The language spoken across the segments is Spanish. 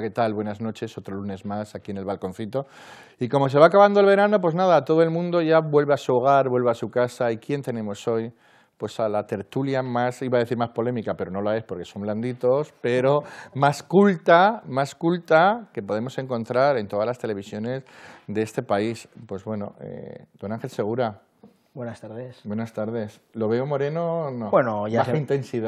¿qué tal? Buenas noches, otro lunes más aquí en el balconcito. Y como se va acabando el verano, pues nada, todo el mundo ya vuelve a su hogar, vuelve a su casa. ¿Y quién tenemos hoy? Pues a la tertulia más, iba a decir más polémica, pero no la es porque son blanditos, pero más culta, más culta que podemos encontrar en todas las televisiones de este país. Pues bueno, eh, don Ángel Segura, Buenas tardes. Buenas tardes. ¿Lo veo moreno? No. Bueno, ya se, ya,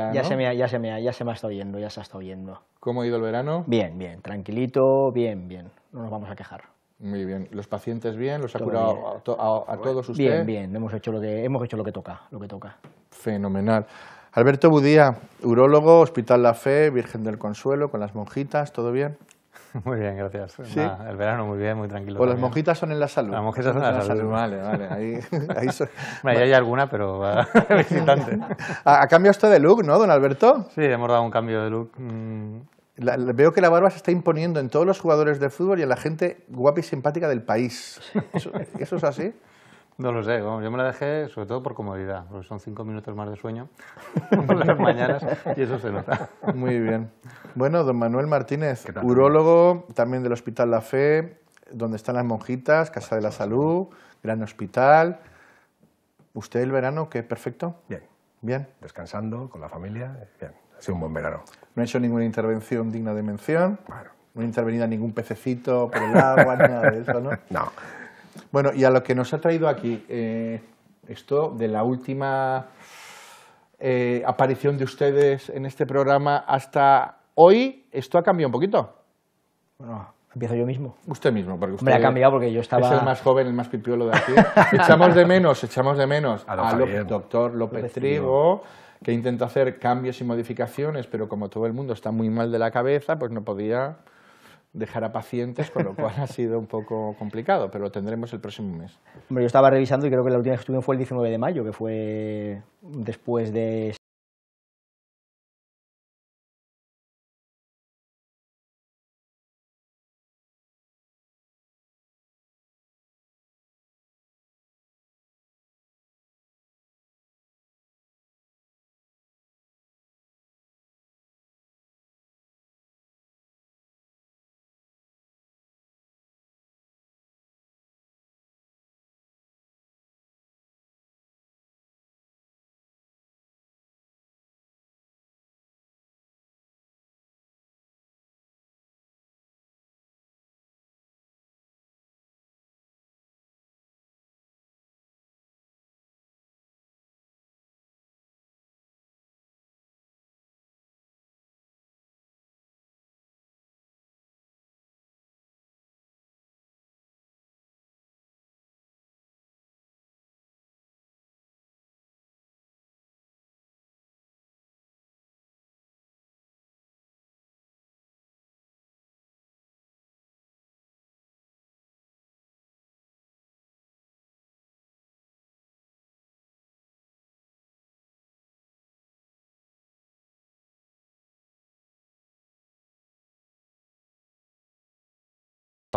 me, ya, se me, ya se me ha estado yendo, ya se ha estado yendo. ¿Cómo ha ido el verano? Bien, bien, tranquilito, bien, bien. No nos vamos a quejar. Muy bien. ¿Los pacientes bien? ¿Los ha curado a, todos ustedes? Bien, bien. Hemos hecho, lo que, hemos hecho lo que toca, lo que toca. Fenomenal. Alberto Budía, urólogo, Hospital La Fe, Virgen del Consuelo, con las monjitas, ¿todo bien? Muy bien, gracias. el verano muy bien, muy tranquilo. Pues las mojitas son en la salud? Las mojitas son en la, salud? Vale, vale. Ahí, ahí hay alguna, pero visitante. ¿Ha cambiado esto de look, no, don Alberto? Sí, hemos dado un cambio de look. Mm. veo que la barba se está imponiendo en todos los jugadores de fútbol y en la gente guapa y simpática del país. eso es así? No lo sé, yo me la dejé sobre todo por comodidad, porque son cinco minutos más de sueño por las mañanas y eso se nota. Muy bien. Bueno, don Manuel Martínez, urólogo también del Hospital La Fe, donde están las monjitas, Casa de la Salud, gran hospital. ¿Usted el verano qué perfecto? Bien. Bien. Descansando con la familia, bien. Ha sido un buen verano. No ha he hecho ninguna intervención digna de mención. No ha intervenido ningún pececito por el agua, nada de eso, ¿no? No. Bueno, y a lo que nos ha traído aquí, eh, esto de la última eh, aparición de ustedes en este programa hasta hoy, ¿esto ha cambiado un poquito? Bueno, empiezo yo mismo. Usted mismo, porque usted. Me ha cambiado porque yo estaba. Es el más joven, el más pipiolo de aquí. echamos de menos, echamos de menos al doctor López, Trigo, que intenta hacer cambios y modificaciones, pero como todo el mundo está muy mal de la cabeza, pues no podía dejar a pacientes, por lo cual ha sido un poco complicado, pero lo tendremos el próximo mes. Hombre, yo estaba revisando y creo que la última que fue el 19 de mayo, que fue después de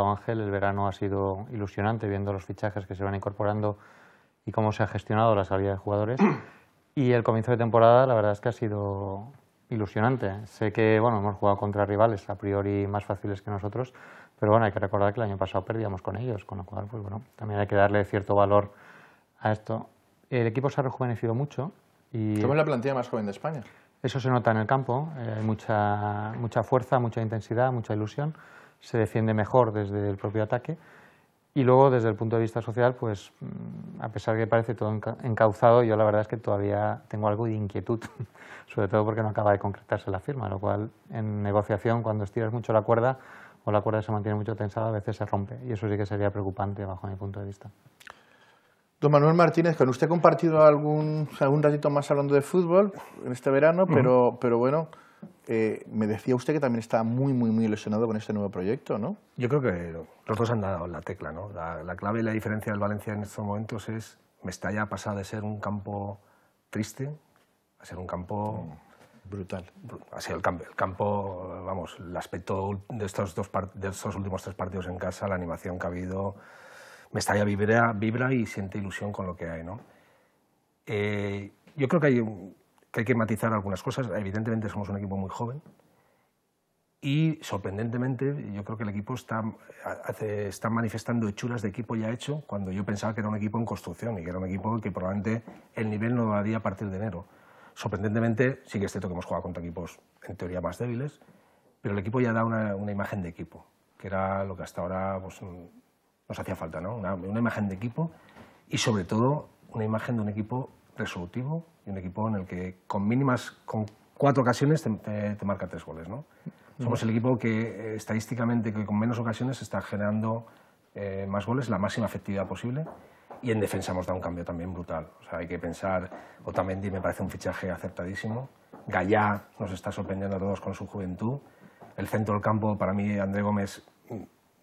Ángel, el verano ha sido ilusionante viendo los fichajes que se van incorporando y cómo se ha gestionado la salida de jugadores. Y el comienzo de temporada, la verdad es que ha sido ilusionante. Sé que bueno, hemos jugado contra rivales a priori más fáciles que nosotros, pero bueno, hay que recordar que el año pasado perdíamos con ellos, con lo cual pues, bueno, también hay que darle cierto valor a esto. El equipo se ha rejuvenecido mucho. Y Somos la plantilla más joven de España. Eso se nota en el campo, eh, hay mucha, mucha fuerza, mucha intensidad, mucha ilusión se defiende mejor desde el propio ataque. Y luego, desde el punto de vista social, pues mm, a pesar de que parece todo encauzado, yo la verdad es que todavía tengo algo de inquietud, sobre todo porque no acaba de concretarse la firma, lo cual en negociación, cuando estiras mucho la cuerda o la cuerda se mantiene mucho tensada, a veces se rompe. Y eso sí que sería preocupante bajo mi punto de vista. Don Manuel Martínez, con usted he compartido algún, algún ratito más hablando de fútbol en este verano, pero, pero bueno, eh, me decía usted que también está muy, muy, muy ilusionado con este nuevo proyecto, ¿no? Yo creo que los dos han dado la tecla, ¿no? La, clave y la diferencia del Valencia en estos momentos es Mestalla ha pasado de ser un campo triste a ser un campo... Mm, brutal. Ha sido el campo, vamos, el aspecto de estos, dos de estos últimos tres partidos en casa, la animación que ha habido, Mestalla vibra, vibra y siente ilusión con lo que hay, ¿no? Eh, yo creo que hay un, que hay que matizar algunas cosas. Evidentemente somos un equipo muy joven y sorprendentemente yo creo que el equipo está, manifestando hechuras de equipo ya hecho cuando yo pensaba que era un equipo en construcción y que era un equipo que probablemente el nivel no daría a partir de enero. Sorprendentemente sí que es cierto que hemos jugado contra equipos en teoría más débiles, pero el equipo ya da una, imagen de equipo, que era lo que hasta ahora pues, nos hacía falta, ¿no? una imagen de equipo y sobre todo una imagen de un equipo resolutivo y un equipo en el que con mínimas, con cuatro ocasiones te, marca tres goles. ¿no? Somos el equipo que eh, estadísticamente que con menos ocasiones está generando eh, más goles, la máxima efectividad posible. Y en defensa hemos dado un cambio también brutal. O sea, hay que pensar, Otamendi me parece un fichaje acertadísimo. Gallá nos está sorprendiendo a todos con su juventud. El centro del campo, para mí, André Gómez,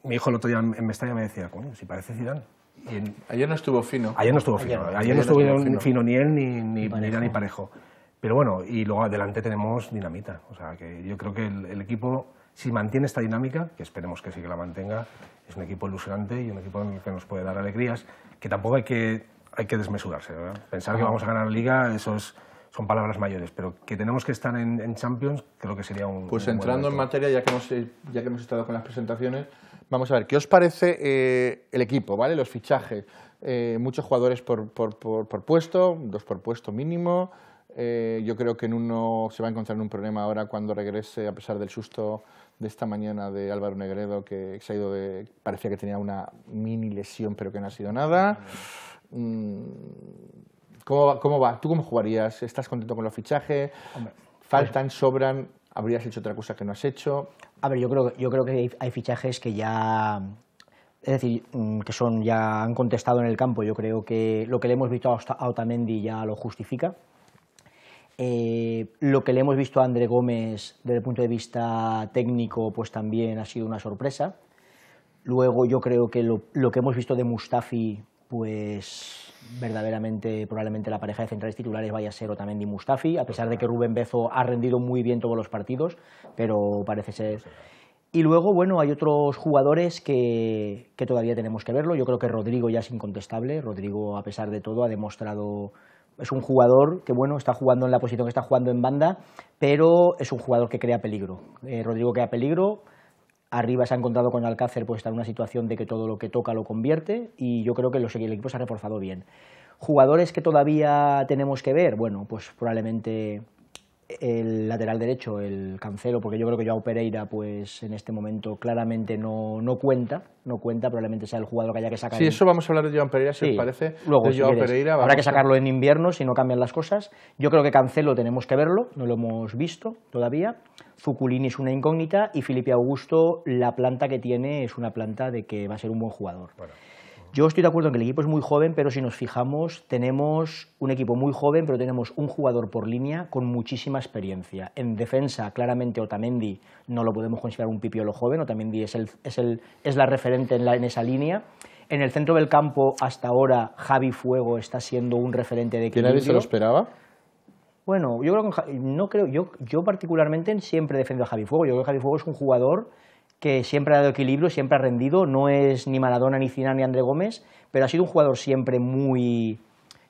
mi hijo el otro día en Mestalla me decía, coño, si parece Zidane. Y ayer no estuvo fino. Ayer no estuvo fino. Ayer, no estuvo, fino. ni él, ni, ni, Ni, Parejo. Pero bueno, y luego adelante tenemos dinamita. O sea, que yo creo que el, equipo, si mantiene esta dinámica, que esperemos que sí que la mantenga, es un equipo ilusionante y un equipo que nos puede dar alegrías, que tampoco hay que, hay que desmesurarse. Pensar que vamos a ganar la liga, eso son palabras mayores, pero que tenemos que estar en, Champions, creo que sería un. Pues entrando en materia, ya que, hemos, ya que hemos estado con las presentaciones, Vamos a ver, ¿qué os parece eh, el equipo, ¿vale? Los fichajes. Eh, muchos jugadores por, por, por, puesto, dos por puesto mínimo. Eh, yo creo que en uno se va a encontrar un problema ahora cuando regrese, a pesar del susto de esta mañana de Álvaro Negredo, que ha parecía que tenía una mini lesión, pero que no ha sido nada. Mm, ¿Cómo va? ¿Tú cómo jugarías? ¿Estás contento con los fichajes? ¿Faltan, pues- sobran? ¿Habrías hecho otra cosa que no has hecho? A ver, yo creo, que hay, fichajes que ya es decir, mm, que son ya han contestado en el campo. Yo creo que lo que le hemos visto a Otamendi ya lo justifica. Eh, lo que le hemos visto a André Gómez desde el punto de vista técnico, pues también ha sido una sorpresa. Luego yo creo que lo que hemos visto de Mustafi, pues verdaderamente probablemente la pareja de centrales titulares vaya a ser Otamendi y Mustafi, a pesar de que Rubén Bezo ha rendido muy bien todos los partidos, pero parece ser... Y luego, bueno, hay otros jugadores que, todavía tenemos que verlo. Yo creo que Rodrigo ya es incontestable. Rodrigo, a pesar de todo, ha demostrado es un jugador que bueno está jugando en la posición que está jugando en banda, pero es un jugador que crea peligro. Eh, Rodrigo crea peligro, Arriba se ha encontrado con Alcácer, pues está en una situación de que todo lo que toca lo convierte y yo creo que los, el equipo se ha reforzado bien. Jugadores que todavía tenemos que ver, bueno, pues probablemente el lateral derecho, el Cancelo, porque yo creo que Joao Pereira, pues en este momento claramente no, no cuenta, no cuenta, probablemente sea el jugador que haya que sacar. Sí, eso vamos a hablar de Joao Pereira, si os parece. Luego, habrá que sacarlo en invierno si no cambian las cosas. Yo creo que Cancelo tenemos que verlo, no lo hemos visto todavía. Zuculini es una incógnita y Felipe Augusto, la planta que tiene es una planta de que va a ser un buen jugador. Yo estoy de acuerdo en que el equipo es muy joven, pero si nos fijamos, tenemos un equipo muy joven, pero tenemos un jugador por línea con muchísima experiencia. En defensa, claramente Otamendi no lo podemos considerar un pipiolo joven, Otamendi es, el, es, el, es la referente en, esa línea. En el centro del campo, hasta ahora, Javi Fuego está siendo un referente de equilibrio. nadie se lo esperaba? Bueno, yo creo que no creo, yo, yo particularmente siempre defiendo a Javi Fuego. Yo creo que Javi Fuego es un jugador que siempre ha dado equilibrio, siempre ha rendido, no es ni Maradona, ni Zidane, ni André Gómez, pero ha sido un jugador siempre muy...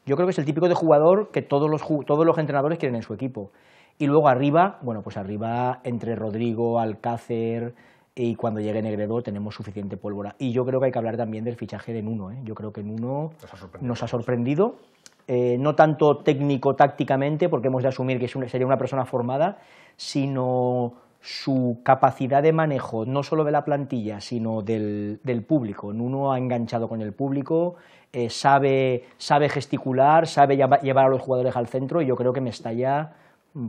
Yo creo que es el típico de jugador que todos los, entrenadores quieren en su equipo. Y luego arriba, bueno, pues arriba entre Rodrigo, Alcácer y cuando llegue Negredo tenemos suficiente pólvora. Y yo creo que hay que hablar también del fichaje de Nuno. ¿eh? Yo creo que Nuno nos ha sorprendido, eh, no tanto técnico tácticamente, porque hemos de asumir que sería una persona formada, sino su capacidad de manejo, no solo de la plantilla, sino del, del público. Nuno ha enganchado con el público, eh, sabe, gesticular, sabe llevar a los jugadores al centro y yo creo que me Mestalla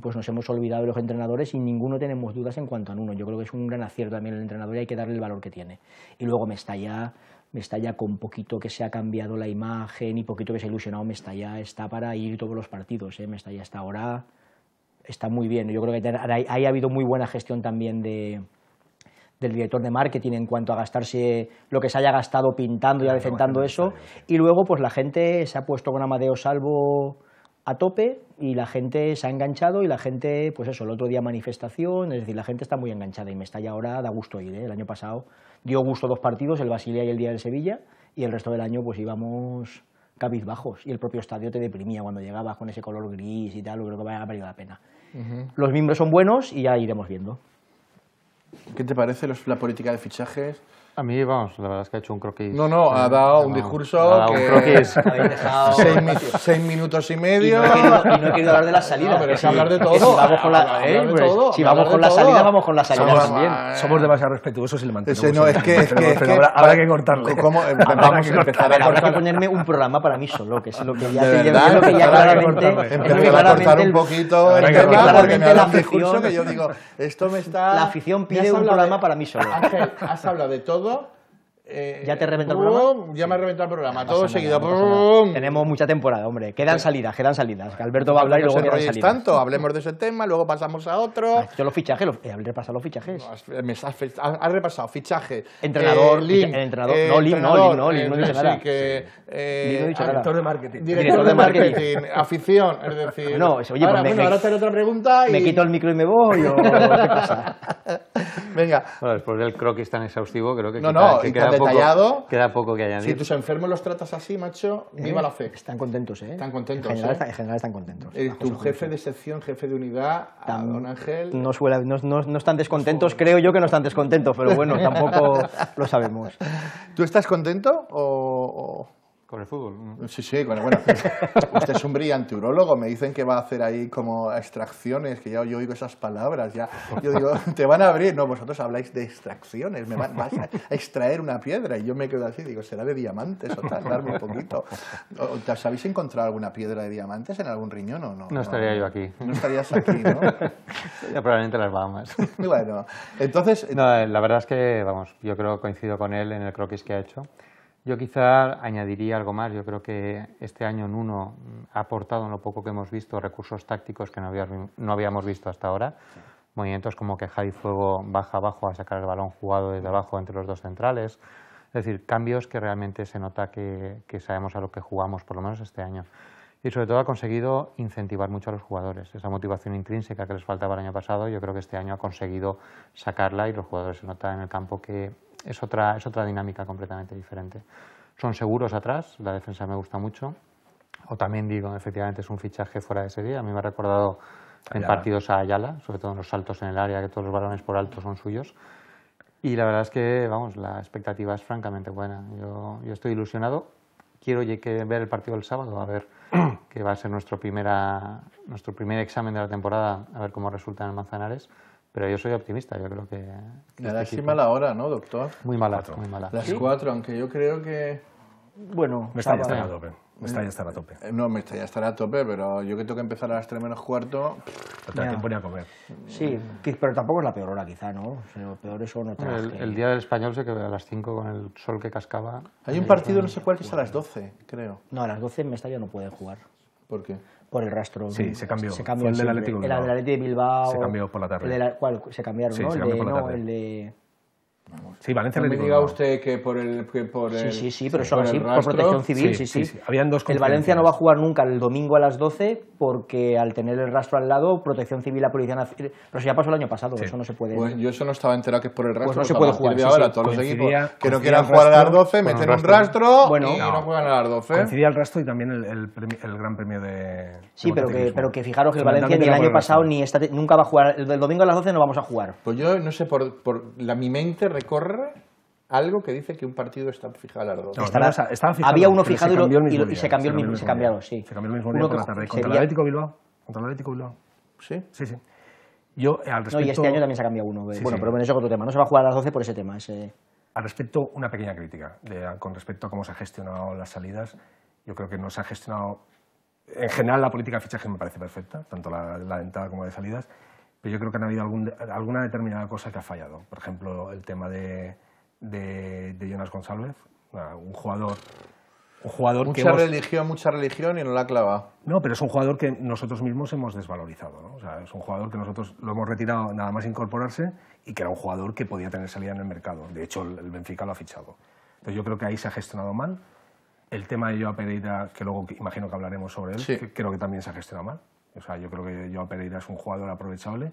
pues nos hemos olvidado de los entrenadores y ninguno tenemos dudas en cuanto a uno, Yo creo que es un gran acierto también el entrenador y hay que darle el valor que tiene. Y luego Mestalla, ya con poquito que se ha cambiado la imagen y poquito que se ha ilusionado, Mestalla está para ir todos los partidos. ¿eh? Mestalla está ahora está muy bien. Yo creo que ahí, ha habido muy buena gestión también de, del director de marketing en cuanto a gastarse lo que se haya gastado pintando y adecentando eso. Y luego, pues la gente se ha puesto con Amadeo Salvo a tope y la gente se ha enganchado y la gente, pues eso, el otro día manifestación, es decir, la gente está muy enganchada y me está ya ahora, da gusto ir, ¿eh? el año pasado dio gusto dos partidos, el Basilea y el Día del Sevilla, y el resto del año pues íbamos cabizbajos y el propio estadio te deprimía cuando llegabas con ese color gris y tal, creo que vaya valido la pena. Los miembros son buenos y ya iremos viendo. ¿Qué te parece la política de fichajes? A mí, vamos, la verdad es que ha hecho un croquis. No, no, ha dado un discurso ha dado que... Un croquis. seis, minutos y medio... Y no, he querido, hablar de la salida. pero es hablar de todo. Si vamos con la, ¿eh? pues, si vamos con la salida, vamos con la salida somos, también. Somos demasiado respetuosos y le mantenemos. Ese, no, es que... Es que, es que habrá, que cortarlo. Vamos a empezar a, ver, habrá que ponerme un programa para mí solo, que es lo que ya, de verdad, lo que ya claramente... Empezar a cortar un poquito el tema porque que yo digo, esto me está... La afición pide un programa para mí solo. Ángel, has hablado de todo eh, ¿Ya te reventó el programa? Ya me ha reventado el programa, todo seguido. Tenemos mucha temporada, hombre. Quedan salidas, quedan salidas. Que Alberto va a hablar y luego quedan salidas. tanto, hablemos de ese tema, luego pasamos a otro. Ah, yo los fichajes, los, he eh, repasado los fichajes. No, has, eh, repasado fichajes. Entrenador, eh, Link, entrenador, no, Link, no, Link, no, Link, no, Link, no, que, Director de marketing. Director de marketing, afición, es decir. No, oye, pues ahora, pues, me, ahora otra pregunta ¿Me quito el micro y me voy o qué pasa? Venga. Bueno, después del croquis tan exhaustivo, creo que, queda, detallado, poco, queda poco que añadir. Si tus enfermos los tratas así, macho, viva ¿Eh? la fe. Están contentos, ¿eh? Están contentos. En general, ¿eh? están contentos. Eh, tu jefe de sección, jefe de unidad, don Ángel. No, suele, no están descontentos, creo yo que no están descontentos, pero bueno, tampoco lo sabemos. ¿Tú estás contento o.? Con el fútbol. Mm. Sí, sí, bueno, usted es un brillante urologo, me dicen que va a hacer ahí como extracciones, que ya yo oigo esas palabras, ya yo digo, te van a abrir, no, vosotros habláis de extracciones, me van, vas a extraer una piedra y yo me quedo así, digo, será de diamantes o tal, un poquito. ¿Os habéis encontrado alguna piedra de diamantes en algún riñón o no? No estaría yo aquí. No estarías aquí, ¿no? probablemente las vamos. Bueno, entonces... No, eh, la verdad es que, vamos, yo creo coincido con él en el croquis que ha hecho. Yo quizá añadiría algo más. Yo creo que este año en uno mm, ha aportado en lo poco que hemos visto recursos tácticos que no, habíamos, visto hasta ahora. Movimientos como que Javi Fuego baja abajo a sacar el balón jugado desde abajo entre los dos centrales. Es decir, cambios que realmente se nota que, sabemos a lo que jugamos, por lo menos este año. Y sobre todo ha conseguido incentivar mucho a los jugadores. Esa motivación intrínseca que les faltaba el año pasado, yo creo que este año ha conseguido sacarla y los jugadores se notan en el campo que es otra, dinámica completamente diferente. Son seguros atrás, la defensa me gusta mucho. O también digo, efectivamente es un fichaje fuera de serie. A mí me ha recordado en partidos a Ayala, sobre todo en los saltos en el área, que todos los balones por alto son suyos. Y la verdad es que, vamos, la expectativa es francamente buena. Yo, estoy ilusionado. Quiero ver el partido el sábado, a ver que va a ser nuestro, primera, nuestro primer examen de la temporada, a ver cómo resulta en el Manzanares. Pero yo soy optimista, yo creo que... la Nada, la mala hora, ¿no, doctor? Muy mala, muy mala. Las cuatro, aunque yo creo que... Bueno... me está ya a tope. Mestalla estará a tope. Eh, no, ya estará a tope, pero yo que tengo que empezar a las tres menos cuarto... a comer. Sí, pero tampoco es la peor hora, quizá, ¿no? lo peor es el, el, Día del Español se quedó a las cinco con el sol que cascaba. Hay un eh, partido, no sé eh, cuál, que es a las doce, creo. No, a las 12 en ya no pueden jugar. ¿Por qué? por el rastro. Sí, se cambió. Se cambió el del Atlético de Bilbao. El Atlético de Bilbao. Se cambió por la tarde. El de la, ¿Cuál? Se cambiaron, sí, ¿no? Se cambió el de, por la tarde. no, el de... Sí, Valencia no me diga usted que por el. por sí, sí, sí, pero son así, por protección civil. Sí, sí. Habían dos el Valencia no va a jugar nunca el domingo a las 12 porque al tener el rastro al lado, protección civil, la policía nacional. Pero si ya pasó el año pasado, eso no se puede. Pues yo eso no estaba enterado que es por el pues rastro. Pues no se puede jugar. ahora, todos los equipos que no quieran jugar a las 12 meten un rastro, bueno, y no. juegan a las 12. Coincidía el rastro y también el, el, gran premio de. Sí, pero, que, pero que fijaros que el Valencia ni el año pasado ni nunca va a jugar. El domingo a las 12 no vamos a jugar. Pues yo no sé, por, por la, mi mente recorre algo que dice que un partido está fijado a las 12 había uno fijado y, se cambió el mismo, se cambiaron, sí. Se cambió el mismo día, Contra el Atlético Bilbao. Contra el Atlético Bilbao. Sí. Sí, sí. Yo, eh, al respecto... No, y este año también se ha cambiado uno. Eh. bueno, pero bueno, eso es otro tema. No se va a jugar a las 12 por ese tema. Ese... Al respecto, una pequeña crítica con respecto a cómo se han gestionado las salidas. Yo creo que no se ha gestionado... En general, la política de fichaje me parece perfecta, tanto la, la entrada como la de salidas pero yo creo que ha habido alguna determinada cosa que ha fallado. Por ejemplo, el tema de, Jonas González, un jugador un jugador mucha que religión, mucha religión y no la clava. No, pero es un jugador que nosotros mismos hemos desvalorizado. ¿no? sea, es un jugador que nosotros lo hemos retirado nada más incorporarse y que era un jugador que podía tener salida en el mercado. De hecho, el Benfica lo ha fichado. Entonces yo creo que ahí se ha gestionado mal. El tema de Joao Pereira, que luego imagino que hablaremos sobre él, creo que también se ha gestionado mal. O sea, yo creo que Joao Pereira es un jugador aprovechable.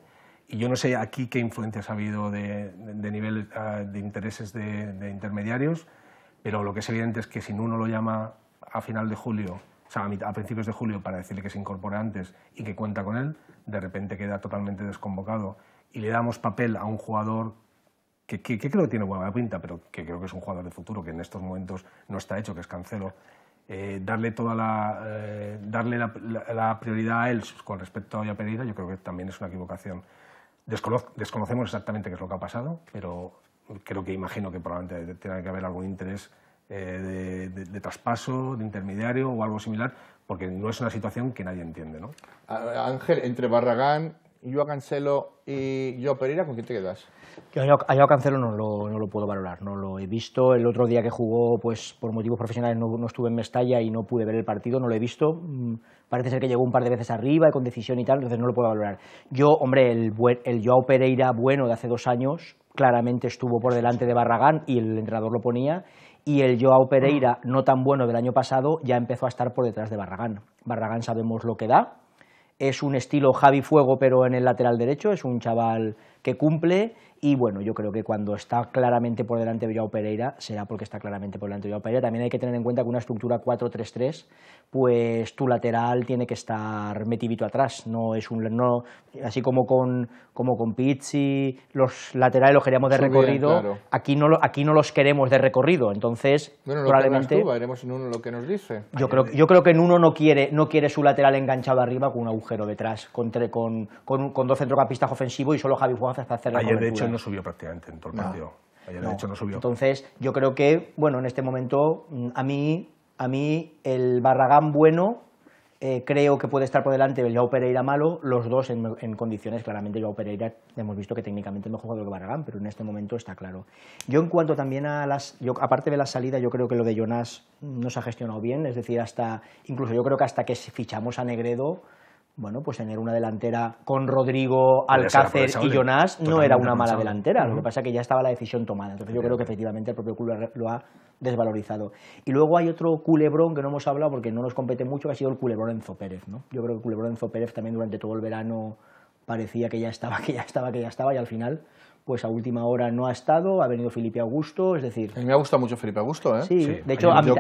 Y yo no sé aquí qué influencias ha habido de, nivel ah, de intereses de, intermediarios, pero lo que es evidente es que si uno lo llama a final de julio, a, principios de julio para decirle que se incorpora antes y que cuenta con él, de repente queda totalmente desconvocado y le damos papel a un jugador que, que creo que tiene buena pinta, pero que creo que es un jugador de futuro, que en estos momentos no está hecho, que es Cancelo eh, darle toda la, eh, darle la, prioridad a él con respecto a Olla Pereira, yo creo que también es una equivocación. desconocemos exactamente qué es lo que ha pasado, pero creo que imagino que probablemente tenga que haber algún interés eh, de, traspaso, de intermediario o algo similar, porque no es una situación que nadie entiende. ¿no? Ángel, entre Barragán, yo a Cancelo y yo a Pereira, ¿con quién te quedas? Yo a Cancelo no lo, no lo, puedo valorar, no lo he visto. El otro día que jugó, pues por motivos profesionales no, estuve en Mestalla y no pude ver el partido, no lo he visto. Mm, parece ser que llegó un par de veces arriba y con decisión y tal, entonces no lo puedo valorar. Yo, hombre, el, el Joao Pereira bueno de hace dos años claramente estuvo por delante de Barragán y el entrenador lo ponía y el Joao Pereira, no tan bueno del año pasado, ya empezó a estar por detrás de Barragán. Barragán sabemos lo que da, es un estilo Javi Fuego, pero en el lateral derecho, es un chaval que cumple y bueno, yo creo que cuando está claramente por delante Villado Pereira, será porque está claramente por delante Villado Pereira. También hay que tener en cuenta que una estructura 4-3-3, pues tu lateral tiene que estar metidito atrás. No es un no, así como con, como con Pizzi, los laterales los queríamos de recorrido. Aquí, no, aquí no los queremos de recorrido. Entonces, bueno, probablemente. veremos en uno lo que nos dice. Yo creo, yo creo que en uno no quiere, no quiere su lateral enganchado arriba con un agujero detrás, con, con, con, dos centrocampistas ofensivos y solo Javi Juanza hasta hacer la de no subió prácticamente en todo el partido. no subió. Entonces, yo creo que, bueno, en este momento, mm, a mí, a mí el Barragán bueno eh, creo que puede estar por delante del Joao Pereira malo, los dos en, condiciones, claramente Joao Pereira hemos visto que técnicamente es mejor jugador que Barragán, pero en este momento está claro. Yo en cuanto también a las, yo, aparte de la salida, yo creo que lo de Jonas no se ha gestionado bien, es decir, hasta, incluso yo creo que hasta que fichamos a Negredo, bueno, pues tener una delantera con Rodrigo, Alcácer y Jonás no era una mala delantera. Lo que pasa es que ya estaba la decisión tomada. Entonces yo creo que efectivamente el propio club lo ha desvalorizado. Y luego hay otro culebrón que no hemos hablado porque no nos compete mucho, que ha sido el culebrón Enzo Pérez. Yo creo que el culebrón Enzo Pérez también durante todo el verano parecía que ya estaba, que ya estaba, que ya estaba y al final pues a última hora no ha estado, ha venido Felipe Augusto, es decir... A mí me ha gustado mucho Felipe Augusto, ¿eh? Sí, de hecho, yo,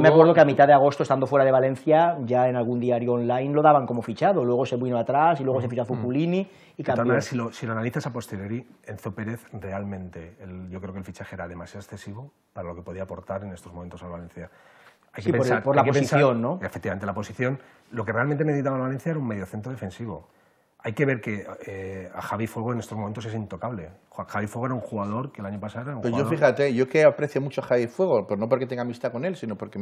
me acuerdo que a mitad de agosto, estando fuera de Valencia, ya en algún diario online lo daban como fichado, luego se vino atrás y luego se fichó a mm. y cambió. si, lo, analizas a posteriori, Enzo Pérez realmente, yo creo que el fichaje era demasiado excesivo para lo que podía aportar en estos momentos al Valencia. Hay que por, pensar, por la posición, ¿no? Efectivamente, la posición. Lo que realmente necesitaba Valencia era un medio centro defensivo hay que ver que eh, a Javi Fuego en estos momentos es intocable. Javi Fuego era un jugador que el año pasado era un pues Yo fíjate, yo que aprecio mucho a Javi Fuego, pero no porque tenga amistad con él, sino porque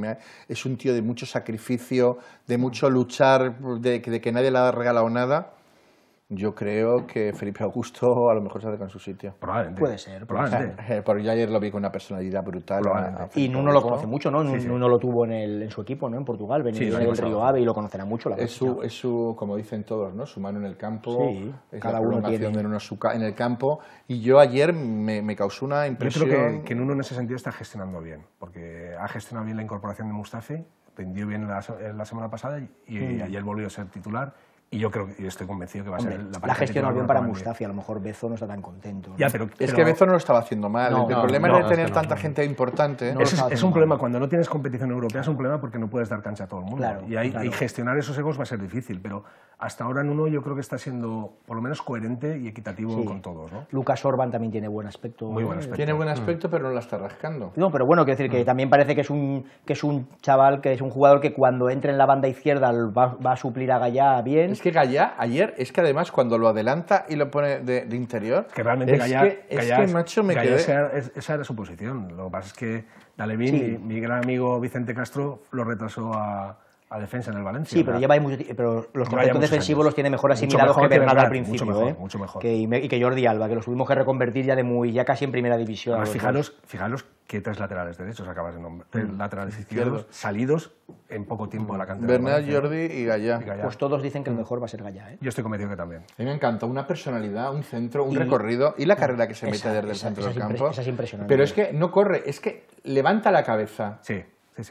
es un tío de mucho sacrificio, de mucho luchar, de, de que nadie le ha regalado nada. Yo creo que Felipe Augusto a lo mejor se hace con su sitio. Probablemente. Puede ser, probablemente. Eh, porque yo ayer lo vi con una personalidad brutal. Y Nuno lo conoce mucho, ¿no? Nuno lo tuvo en, el, en, su equipo, ¿no? En Portugal, venía del Río Ave y lo conocerá mucho. La es, su, es su, como dicen todos, ¿no? Su mano en el campo. cada uno tiene. De uno en el campo. Y yo ayer me, causó una impresión. Yo creo que, Nuno en ese sentido está gestionando bien, porque ha gestionado bien la incorporación de Mustafi, Vendió bien la, semana pasada y mm. ayer volvió a ser titular y yo creo que estoy convencido que va a ser la La va bien para Mustafi, a lo mejor Bezo no está tan contento. es que Bezo no lo estaba haciendo mal. el problema problema de tener tanta gente importante. ¿eh? es, un problema, cuando no tienes competición europea es un problema porque no puedes dar cancha a todo el mundo. y, hay, gestionar esos egos va a ser difícil, pero hasta ahora en uno yo creo que está siendo por lo menos coherente y equitativo con todos. Lucas Orban también tiene buen aspecto. Muy buen aspecto. Tiene buen mm. aspecto, pero no la está rascando. No, pero bueno, quiero decir que mm. también parece que es, un, que es un chaval, que es un jugador que cuando entre en la banda izquierda va, a suplir a Gallá bien que Gallá ayer es que además cuando lo adelanta y lo pone de, de interior. Que realmente es Gallá, que, es que, macho me quedé. Esa, era su posición. Lo que pasa es que Dalevín, sí. mi, mi gran amigo Vicente Castro, lo retrasó a, a defensa en el Valencia. Sí, pero, lleva mucho, pero los conceptos defensivos los tiene mejor asimilados mejor que, que Bernardo al principio. ¿eh? Mucho mejor, eh? Que, y, que Jordi Alba, que los tuvimos que reconvertir ya de muy ya casi en primera división. Además, fijaros, fijaros que tres laterales derechos acabas de nombrar, tres mm, laterales izquierdos salidos en poco tiempo a la cantera. Bernat, Jordi y Gallá. Pues todos dicen que el mejor va a ser Gallá. ¿eh? Yo estoy convencido que también. A mí me encanta una personalidad, un centro, un recorrido y la carrera que se mete desde el centro del campo. es impresionante. Pero es que no corre, es que levanta la cabeza. Sí.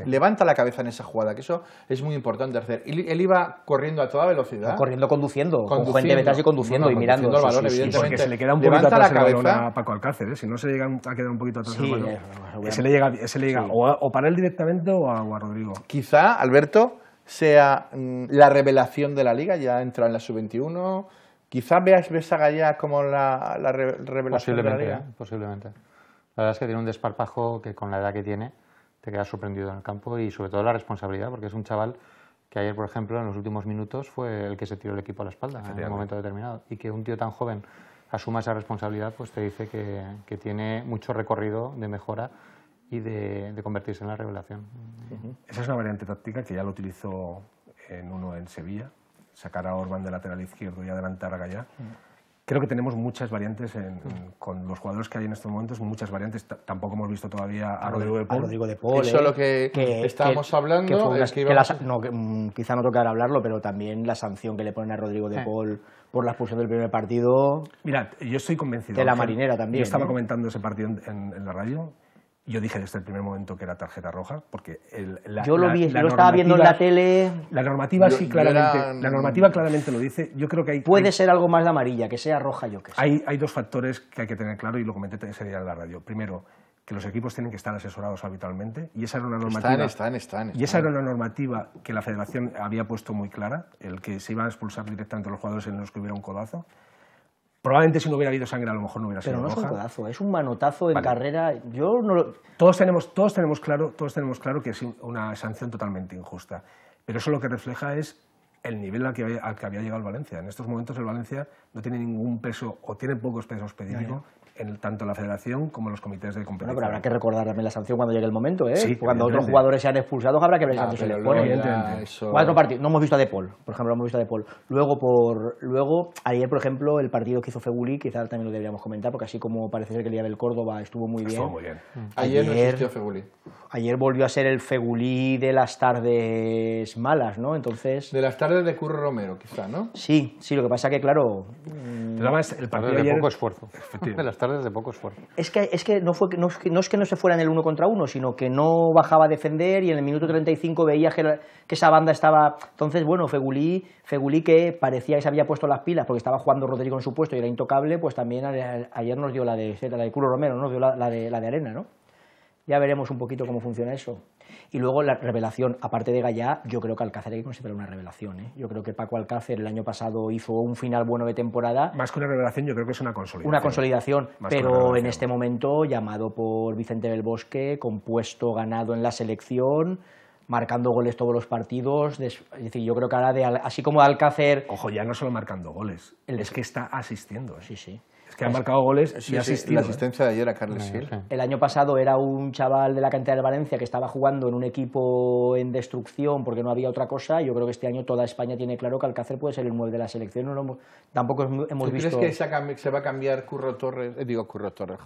Levanta la cabeza en esa jugada, que eso es muy importante hacer. él iba corriendo a toda velocidad. corriendo, conduciendo, conduciendo, con y conduciendo y mirando. evidentemente. se le queda un poquito Levanta atrás la cabeza. a Paco Alcácer, ¿eh? si no se llega a quedar un poquito atrás el balón eh, se le llega, le llega o, para él directamente o a, Rodrigo. Quizá, Alberto, sea mm, la revelación de la liga, ya entrado en la sub-21. quizá veas a ya como la, la revelación de la liga. Posiblemente. La verdad es que tiene un desparpajo que con la edad que tiene te quedas sorprendido en el campo y sobre todo la responsabilidad, porque es un chaval que ayer, por ejemplo, en los últimos minutos fue el que se tiró el equipo a la espalda en un momento determinado. Y que un tío tan joven asuma esa responsabilidad, pues te dice que, que tiene mucho recorrido de mejora y de, convertirse en la revelación. Esa es una variante táctica que ya lo utilizó en uno en Sevilla, sacar a Orban de lateral izquierdo y adelantar a Gallá. Creo que tenemos muchas variantes mm. con los jugadores que hay en estos momentos, muchas variantes. tampoco hemos visto todavía a Rodrigo de Paul. Eso es lo ¿eh? que, estábamos hablando. Mm, quizá no tocar hablarlo, pero también la sanción que le ponen a Rodrigo de eh. Paul por la expulsión del primer partido. Mira, yo estoy convencido. De la marinera también. Yo estaba ¿eh? comentando ese partido en la radio yo dije desde el primer momento que era tarjeta roja, porque el, la, yo lo vi, yo lo estaba viendo en la tele. La normativa sí claramente, la normativa claramente lo dice. Yo creo que hay puede ser algo más de amarilla, que sea roja, yo que sé. Hay, dos factores que hay que tener claro y lo comenté en en la radio. Primero, que los equipos tienen que estar asesorados habitualmente y esa era una normativa están, están, y esa era una normativa que la Federación había puesto muy clara, el que se iban a expulsar directamente a los jugadores en los que hubiera un codazo. Probablemente si no hubiera habido sangre a lo mejor no hubiera sido Pero no es un codazo, es un manotazo en carrera. Yo Todos tenemos, todos tenemos claro, todos tenemos claro que es una sanción totalmente injusta. Pero eso lo que refleja es el nivel al que, había, llegado el Valencia. En estos momentos el Valencia no tiene ningún peso o tiene pocos pesos pedidos en tanto la federación como los comités de competencia. pero habrá que recordar también la sanción cuando llegue el momento, ¿eh? cuando otros jugadores sean expulsados habrá que ver ah, se les Cuatro partidos, no hemos visto a De Paul, por ejemplo, no hemos visto a De Paul. Luego, por, luego ayer, por ejemplo, el partido que hizo Fegulí, quizás también lo deberíamos comentar, porque así como parece ser que el día del Córdoba estuvo muy bien. Mm. Ayer, no existió Feguli. Ayer volvió a ser el Feguli de las tardes malas, ¿no? Entonces... De las tardes de Curro Romero, quizá, ¿no? Sí, sí, lo que pasa que, claro... Mm, el partido de poco esfuerzo. de las tardes desde de poco esfuerzo. Es que, es que, no, fue, no, es que no se fuera en el uno contra uno, sino que no bajaba a defender y en el minuto 35 veía que, que esa banda estaba... Entonces, bueno, Fegulí, Fegulí que parecía que se había puesto las pilas porque estaba jugando Rodrigo en su puesto y era intocable, pues también ayer nos dio la de, la de Culo Romero, nos dio la, de, la de arena, ¿no? Ya veremos un poquito cómo funciona eso. Y luego la revelación, aparte de Gallá, yo creo que Alcácer hay que considerar una revelación. ¿eh? Yo creo que Paco Alcácer el año pasado hizo un final bueno de temporada. Más que una revelación, yo creo que es una consolidación. Una consolidación, pero en este momento llamado por Vicente del Bosque, compuesto, ganado en la selección marcando goles todos los partidos. Es decir, yo creo que ahora, de, así como Alcácer. Ojo, ya no solo marcando goles, el... es que está asistiendo. ¿eh? Sí, sí que ha marcado goles y asistido. la ¿eh? asistencia de ayer a Carles El año pasado era un chaval de la cantera de Valencia que estaba jugando en un equipo en destrucción porque no había otra cosa. Yo creo que este año toda España tiene claro que Alcácer puede ser el mueble de la selección. No tampoco hemos ¿Tú visto... ¿Crees que se, va a cambiar Curro Torres, eh, digo Curro Torres,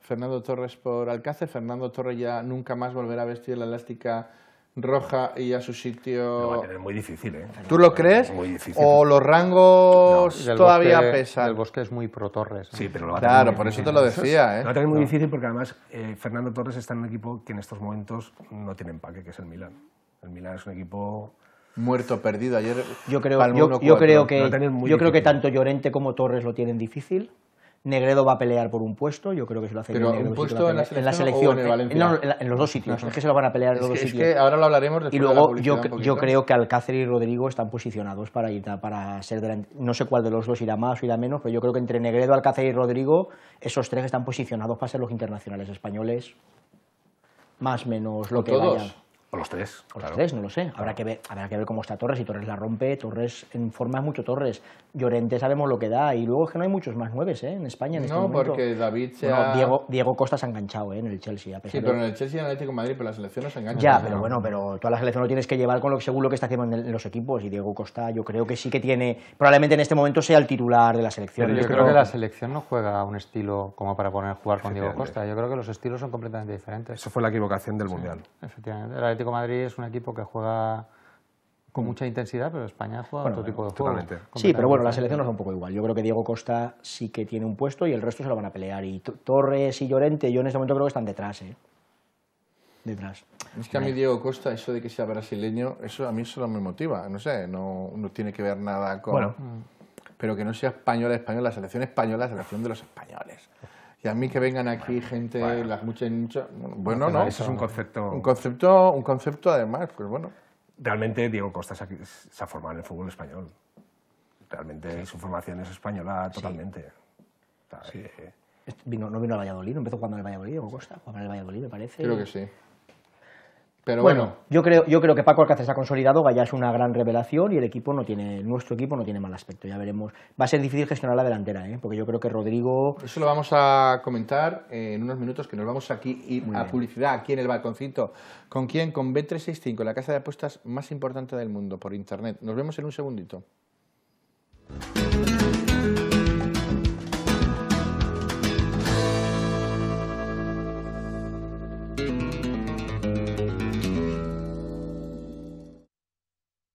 Fernando Torres por Alcácer? Fernando Torres ya nunca más volverá a vestir la elástica Roja y a su sitio. Va a tener muy difícil, ¿eh? ¿Tú lo crees? Muy difícil. ¿O los rangos todavía pesa El bosque es muy pro Torres. Sí, pero lo va a tener Claro, por eso te lo decía, ¿eh? Lo va a tener muy difícil porque además eh, Fernando Torres está en un equipo que en estos momentos no tiene empaque, que es el Milan. El Milan es un equipo muerto, perdido. Ayer yo creo, yo creo yo creo que tanto Llorente como Torres lo tienen difícil. Negredo va a pelear por un puesto, yo creo que se lo hace Pero un puesto en la, selección, en, eh, no, en, los dos sitios, es que se lo van a pelear en los dos sitios. Es que ahora lo hablaremos Y luego yo, yo, creo que Alcácer y Rodrigo están posicionados para ir, para ser delante. no sé cuál de los dos irá más o irá menos, pero yo creo que entre Negredo, Alcácer y Rodrigo, esos tres están posicionados para ser los internacionales españoles, más o menos lo que todos? O los tres. O los tres, no lo sé. Habrá, que ver, habrá que ver cómo está Torres. Si Torres la rompe, Torres en forma es mucho Torres. Llorente sabemos lo que da. Y luego es que no hay muchos más nueves ¿eh? en España en este No, porque David se Diego, Diego, Costa se ha enganchado ¿eh? en el Chelsea. sí, pero en el Chelsea y en el Atlético Madrid, pero selección no se engancha. Ya, pero bueno, pero toda la selección lo tienes que llevar con lo, según lo que está haciendo en, los equipos. Y Diego Costa yo creo que sí que tiene... Probablemente en este momento sea el titular de la selección. Pero yo creo, que la selección no juega un estilo como para poner jugar con Diego Costa. Yo creo que los estilos son completamente diferentes. Eso fue la equivocación del Mundial. Efectivamente. El Atlético Madrid es un equipo que juega con mm. mucha intensidad, pero España juega otro tipo de juego. Sí, pero bueno, la selección nos da un poco igual. Yo creo que Diego Costa sí que tiene un puesto y el resto se lo van a pelear. Y Torres y Llorente, yo en este momento creo que están detrás, ¿eh? Detrás. Es que a mí Diego Costa, eso de que sea brasileño, eso a mí solo me motiva. No sé, no, no tiene que ver nada con... Mm. Pero que no sea española, española, la selección española, es la selección de los españoles. Y a mí que vengan aquí gente, las muchas... Bueno, no. Eso es un concepto... Un concepto, un concepto además, pues bueno realmente Diego Costa se ha, formado en el fútbol español. Realmente su formación es española totalmente. Eh, vino, no vino a Valladolid, empezó jugando en el Valladolid, Diego Costa, cuando en el Valladolid, me parece. Creo que sí. Pero bueno, Yo, creo, yo creo que Paco Alcácer se ha consolidado, vaya es una gran revelación y el equipo no tiene, nuestro equipo no tiene mal aspecto, ya veremos. Va a ser difícil gestionar la delantera, ¿eh? porque yo creo que Rodrigo... Eso lo vamos a comentar en unos minutos, que nos vamos aquí a publicidad, aquí en el balconcito. ¿Con quién? Con B365, la casa de apuestas más importante del mundo, por Internet. Nos vemos en un segundito.